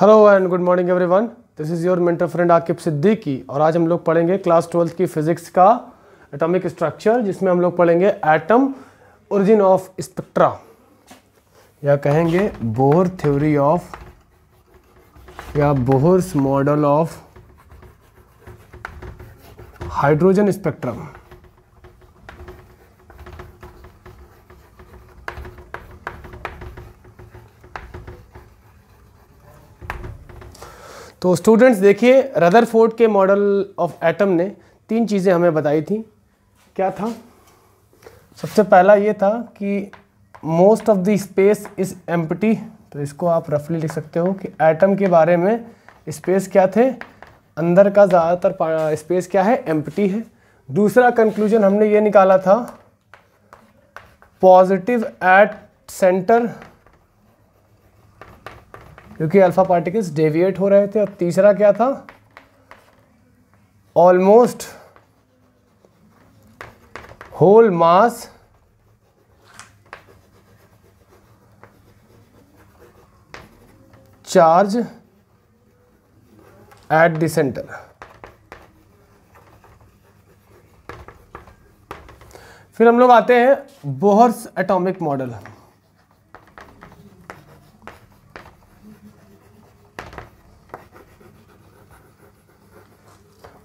hello and good morning everyone this is your mentor friend Aqib Siddiqui और आज हम लोग पढ़ेंगे क्लास ट्वेल्थ की फिजिक्स का एटॉमिक स्ट्रक्चर जिसमें हम लोग पढ़ेंगे एटम ओरिजिन ऑफ स्पेक्ट्रा या कहेंगे बोहर थ्योरी ऑफ या Bohr's model of hydrogen spectrum तो स्टूडेंट्स देखिए रदरफोर्ड के मॉडल ऑफ एटम ने तीन चीज़ें हमें बताई थी क्या था सबसे पहला ये था कि most of the space is empty तो इसको आप रफली लिख सकते हो कि एटम के बारे में स्पेस क्या थे अंदर का ज़्यादातर स्पेस क्या है एम्पटी है दूसरा कंक्लूजन हमने ये निकाला था पॉजिटिव एट सेंटर क्योंकि अल्फ़ा पार्टिकल्स डेविएट हो रहे थे और तीसरा क्या था almost whole mass charge at the centre फिर हम लोग आते हैं Bohr's atomic model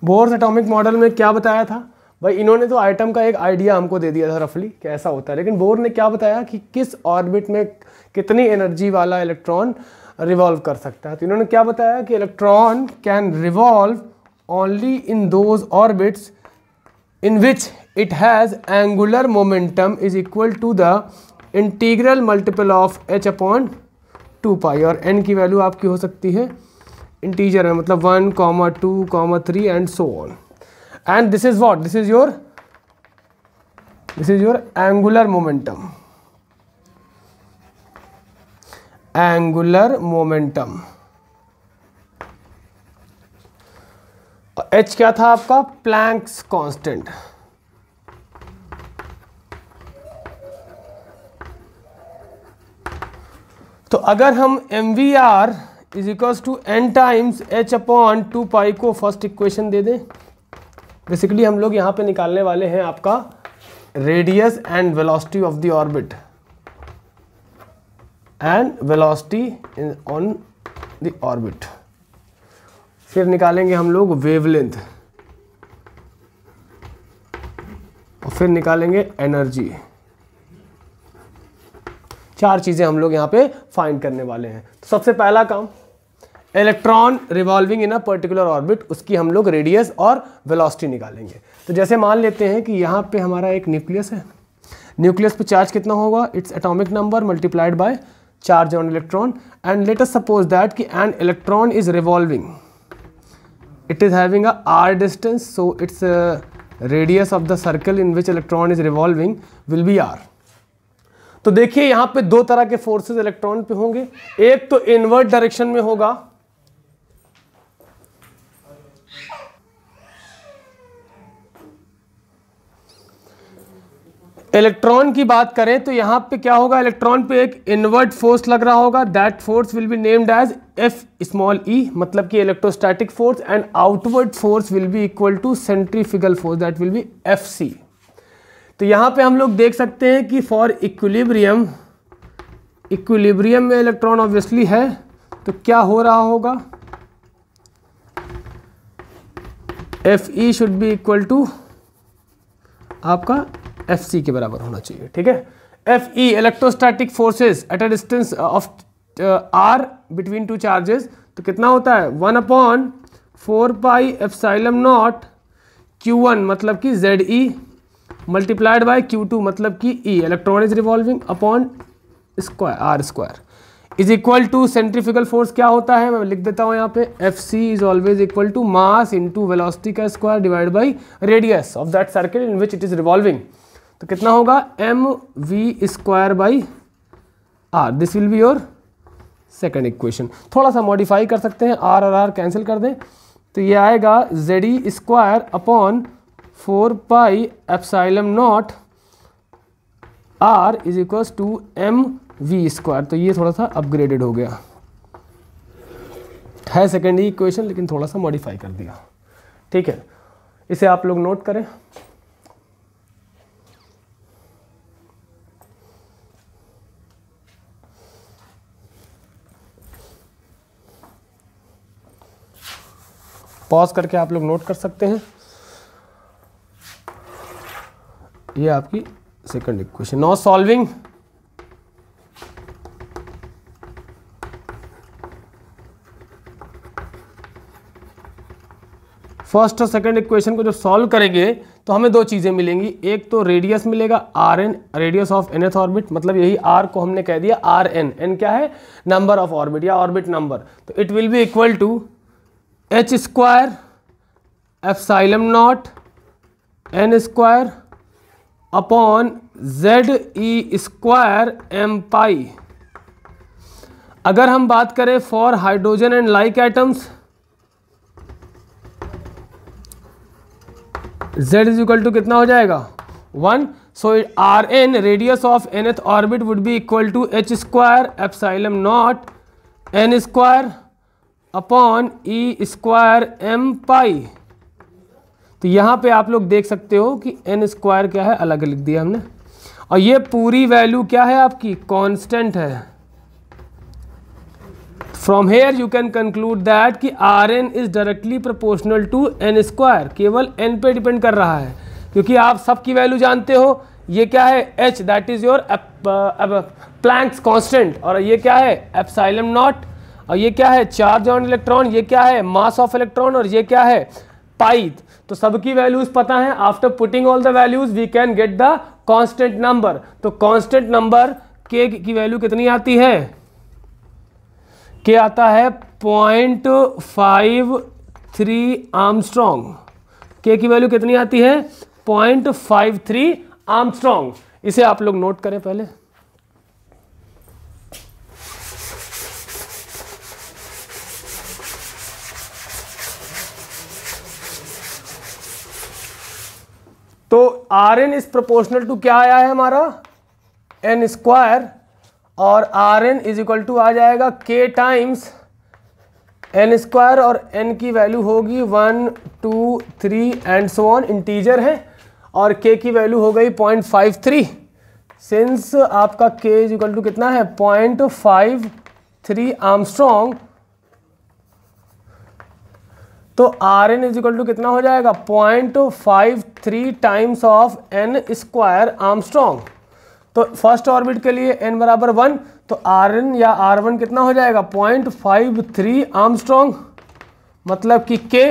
Bohr's atomic model में क्या बताया था भाई इन्होंने तो आइटम का एक आइडिया हमको दे दिया था रफली कैसा होता है लेकिन बोर ने क्या बताया कि किस ऑर्बिट में कितनी एनर्जी वाला इलेक्ट्रॉन रिवॉल्व कर सकता है तो इन्होंने क्या बताया कि electron can revolve only in those orbits in which it has angular momentum is equal to the integral multiple of h upon two pi और एन की वैल्यू आपकी हो सकती है इंटीजर है मतलब one comma two comma three and so on and this is what this is your this is your angular momentum angular momentum h क्या था आपका प्लैंक्स कांस्टेंट तो अगर हम m v r is equals to n times h upon two pi को first equation दे दें basically हम लोग यहाँ पे निकालने वाले हैं आपका radius and velocity of the orbit and velocity on the orbit फिर निकालेंगे हम लोग वेवलेंथ और फिर निकालेंगे एनर्जी चार चीज़ें हम लोग यहाँ पे फाइंड करने वाले हैं तो सबसे पहला काम electron revolving in a particular orbit उसकी हम लोग रेडियस और वेलोसिटी निकालेंगे तो जैसे मान लेते हैं कि यहाँ पे हमारा एक न्यूक्लियस है न्यूक्लियस पे चार्ज कितना होगा its atomic number multiplied by charge on electron and let us suppose that कि an electron is revolving it is having a r distance so its radius of the circle in which electron is revolving will be r तो देखिए यहाँ पे दो तरह के forces electron पे होंगे एक तो इनवर्ट डायरेक्शन में होगा इलेक्ट्रॉन की बात करें तो यहाँ पे क्या होगा इलेक्ट्रॉन पे एक इनवर्ट फोर्स लग रहा होगा that force will be named as f small e मतलब कि electrostatic force and outward force will be equal to centrifugal force that will be f c तो यहाँ पे हम लोग देख सकते हैं कि फॉर इक्विलिब्रियम इक्विलिब्रियम में इलेक्ट्रॉन ऑब्वियसली है तो क्या हो रहा होगा f e should be equal to आपका एफ सी के बराबर होना चाहिए ठीक है f e electrostatic forces at a distance of r between two charges तो कितना होता है one upon four pi epsilon naught q one मतलब कि z e multiplied by q two मतलब कि e electron is revolving upon square r square is equal to centrifugal force क्या होता है मैं लिख देता हूँ यहाँ पे f c is always equal to mass into velocity का square divide by radius of that circle in which it is revolving तो कितना होगा m v square by r this will be your second equation थोड़ा सा modify कर सकते हैं are are are cancel कर दें तो ये आएगा z e square upon four pi epsilon naught r is equal to m v square तो ये थोड़ा सा अपग्रेडेड हो गया है सेकेंड इक्वेशन लेकिन थोड़ा सा मॉडिफाई कर दिया ठीक है इसे आप लोग नोट करें पॉज करके आप लोग नोट कर सकते हैं ये आपकी second equation no solving first और सेकंड इक्वेशन को जब सॉल्व करेंगे तो हमें दो चीज़ें मिलेंगी एक तो रेडियस मिलेगा r n radius of nth orbit मतलब यही आर को हमने कह दिया आर एन एन क्या है नंबर ऑफ ऑर्बिट या ऑर्बिट नंबर तो it will be equal to h square epsilon naught n square upon z e square m pi अगर हम बात करें for hydrogen and like atoms z is equal to कितना हो जाएगा one so r n radius of nth orbit would be equal to h square epsilon naught n square upon e e square m pi तो यहाँ पे आप लोग देख सकते हो कि एन स्क्वायर क्या है अलग लिख दिया हमने और ये पूरी वैल्यू क्या है आपकी कांस्टेंट है from here you can conclude that कि r n is directly proportional to n square केवल एन पे डिपेंड कर रहा है क्योंकि आप सबकी वैल्यू जानते हो ये क्या है h that is your Planck's constant और ये क्या है एपसाइलम नॉट और ये क्या है चार्ज ऑन इलेक्ट्रॉन ये क्या है मास ऑफ इलेक्ट्रॉन और ये क्या है पाइथ तो सबकी वैल्यूज पता है after putting all the values we can get the constant number तो कांस्टेंट नंबर के की वैल्यू कितनी आती है के आता है पॉइंट फाइव थ्री आर्मस्ट्रॉन्ग के की वैल्यू कितनी आती है पॉइंट फाइव थ्री आर्मस्ट्रॉन्ग इसे आप लोग नोट करें पहले तो r n is proportional to क्या आया है हमारा एन स्क्वायर और r n is equal to आ जाएगा के टाइम्स एन स्क्वायर और एन की वैल्यू होगी one two three and so on integer है और के की वैल्यू हो गई पॉइंट फाइव थ्री सिंस आपका के इज इक्वल टू कितना है पॉइंट फाइव थ्री आर्मस्ट्रॉन्ग तो आर एन इजिकल टू कितना हो जाएगा point five three times of n square angstrom तो फर्स्ट ऑर्बिट के लिए एन बराबर वन तो आर एन या आर वन कितना हो जाएगा पॉइंट फाइव थ्री आर्मस्ट्रॉन्ग मतलब कि के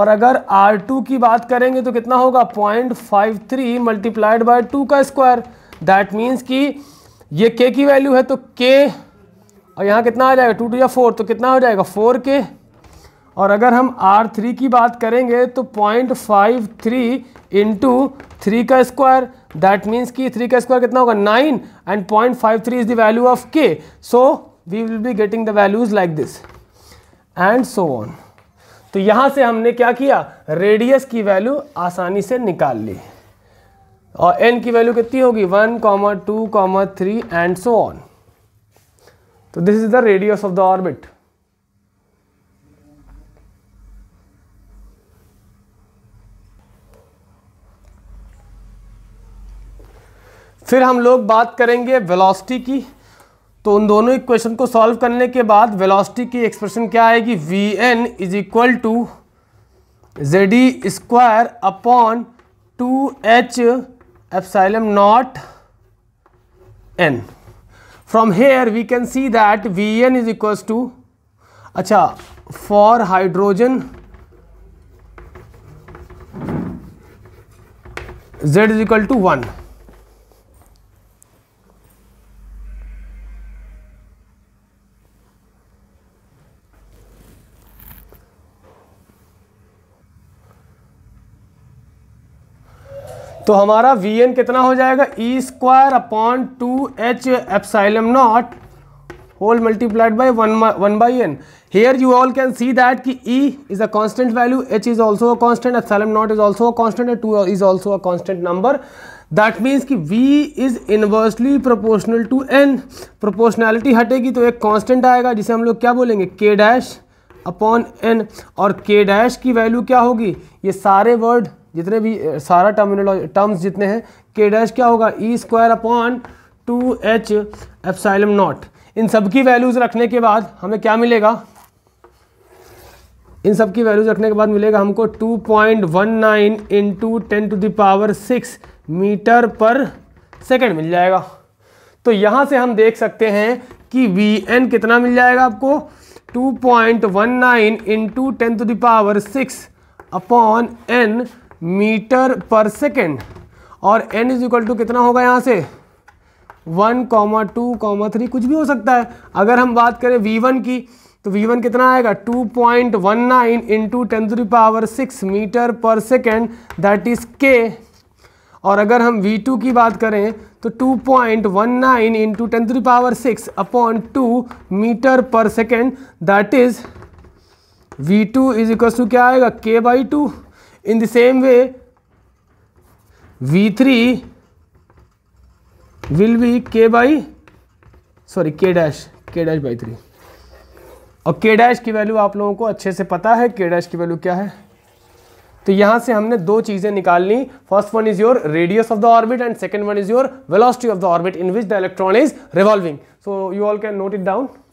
और अगर आर टू की बात करेंगे तो कितना होगा point five three multiplied by two का स्क्वायर दैट मीन्स कि ये के की वैल्यू है तो के और यहाँ कितना आ जाएगा टू टू या फोर तो कितना हो जाएगा फोर के और अगर हम आर थ्री की बात करेंगे तो point five three into three का स्क्वायर दैट मीन्स कि थ्री का स्क्वायर कितना होगा nine and point five three is the value of k so we will be getting the values like this and so on तो यहाँ से हमने क्या किया रेडियस की वैल्यू आसानी से निकाल ली और एन की वैल्यू कितनी होगी one comma two comma three and so on तो this is the radius of the orbit फिर हम लोग बात करेंगे वेलोसिटी की तो उन दोनों इक्वेशन को सॉल्व करने के बाद वेलोसिटी की एक्सप्रेशन क्या आएगी v n is equal to z square upon two h epsilon naught n from here we can see that v n is equal to अच्छा for hydrogen z is equal to one तो हमारा v n कितना हो जाएगा e square upon two h epsilon naught whole multiplied by one one by n here you all can see that कि e is a constant value H is also a constant epsilon naught is also a constant and two is also a constant number that means कि v is inversely proportional to n proportionality हटेगी तो एक constant आएगा जिसे हम लोग क्या बोलेंगे के डैश अपॉन एन और के डैश की वैल्यू क्या होगी ये सारे वर्ड जितने भी सारा टर्मिनोलॉजी टर्म्स जितने हैं के डैश क्या होगा e square upon two h epsilon naught इन सब की वैल्यूज़ रखने के बाद हमें क्या मिलेगा इन सब की वैल्यूज़ रखने के बाद मिलेगा हमको 2.19 point one nine into ten to the power six metre पर सेकेंड मिल जाएगा तो यहां से हम देख सकते हैं कि वी एन कितना मिल जाएगा आपको 2.19 point one nine into ten to the power six upon n metre पर सेकेंड और एन इज इक्वल टू कितना होगा यहाँ से one comma two comma three कुछ भी हो सकता है अगर हम बात करें वी वन की तो वी वन कितना आएगा two point one nine into ten three power six metre पर सेकेंड दैट इज़ के और अगर हम वी टू की बात करें तो two point one nine into ten three power six upon two metre पर second that is V two is equal to क्या आएगा K by two the same way V V3 will be K by sorry K dash K dash by three और K dash की value आप लोगों को अच्छे से पता है के डैश की वैल्यू क्या है तो यहां से हमने दो चीज़ें निकालनी first one is your radius of the orbit and second one is your velocity of the orbit in which the electron is revolving so you all can note it down